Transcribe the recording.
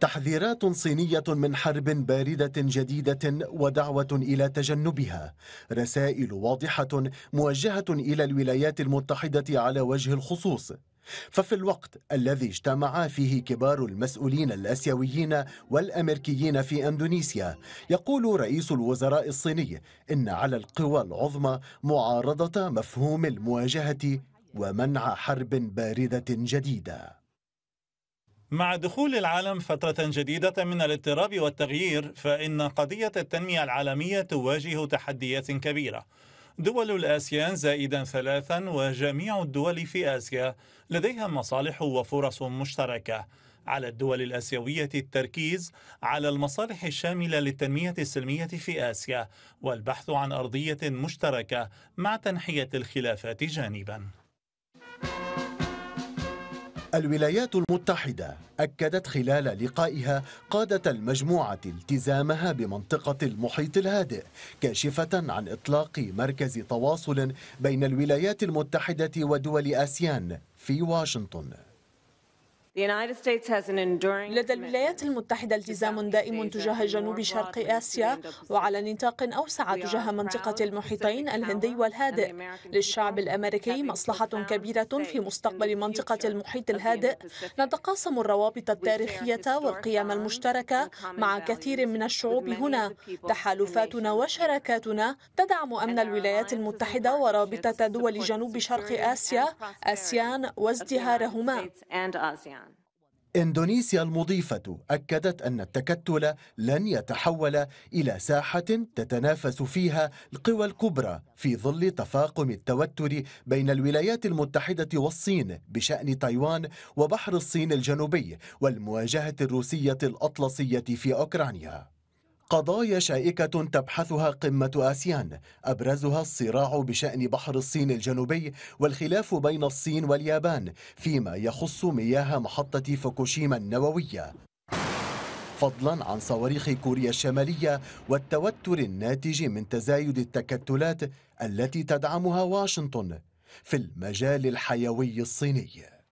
تحذيرات صينية من حرب باردة جديدة ودعوة إلى تجنبها رسائل واضحة موجهة إلى الولايات المتحدة على وجه الخصوص ففي الوقت الذي اجتمع فيه كبار المسؤولين الاسيويين والامريكيين في اندونيسيا يقول رئيس الوزراء الصيني ان على القوى العظمى معارضه مفهوم المواجهه ومنع حرب بارده جديده مع دخول العالم فترة جديدة من الاضطراب والتغيير فإن قضية التنمية العالمية تواجه تحديات كبيرة دول الآسيان زائدا ثلاثا وجميع الدول في آسيا لديها مصالح وفرص مشتركة على الدول الآسيوية التركيز على المصالح الشاملة للتنمية السلمية في آسيا والبحث عن أرضية مشتركة مع تنحية الخلافات جانباً الولايات المتحدة أكدت خلال لقائها قادة المجموعة التزامها بمنطقة المحيط الهادئ كاشفة عن إطلاق مركز تواصل بين الولايات المتحدة ودول آسيان في واشنطن لدى الولايات المتحدة التزام دائم تجاه جنوب شرق آسيا وعلى نطاق أوسع تجاه منطقة المحيطين الهندي والهادئ للشعب الأمريكي مصلحة كبيرة في مستقبل منطقة المحيط الهادئ نتقاسم الروابط التاريخية والقيم المشتركة مع كثير من الشعوب هنا تحالفاتنا وشراكاتنا تدعم أمن الولايات المتحدة ورابطة دول جنوب شرق آسيا آسيان وازدهارهما إندونيسيا المضيفة أكدت أن التكتل لن يتحول إلى ساحة تتنافس فيها القوى الكبرى في ظل تفاقم التوتر بين الولايات المتحدة والصين بشأن تايوان وبحر الصين الجنوبي والمواجهة الروسية الأطلسية في أوكرانيا قضايا شائكة تبحثها قمة آسيان أبرزها الصراع بشأن بحر الصين الجنوبي والخلاف بين الصين واليابان فيما يخص مياه محطة فوكوشيما النووية فضلا عن صواريخ كوريا الشمالية والتوتر الناتج من تزايد التكتلات التي تدعمها واشنطن في المجال الحيوي الصيني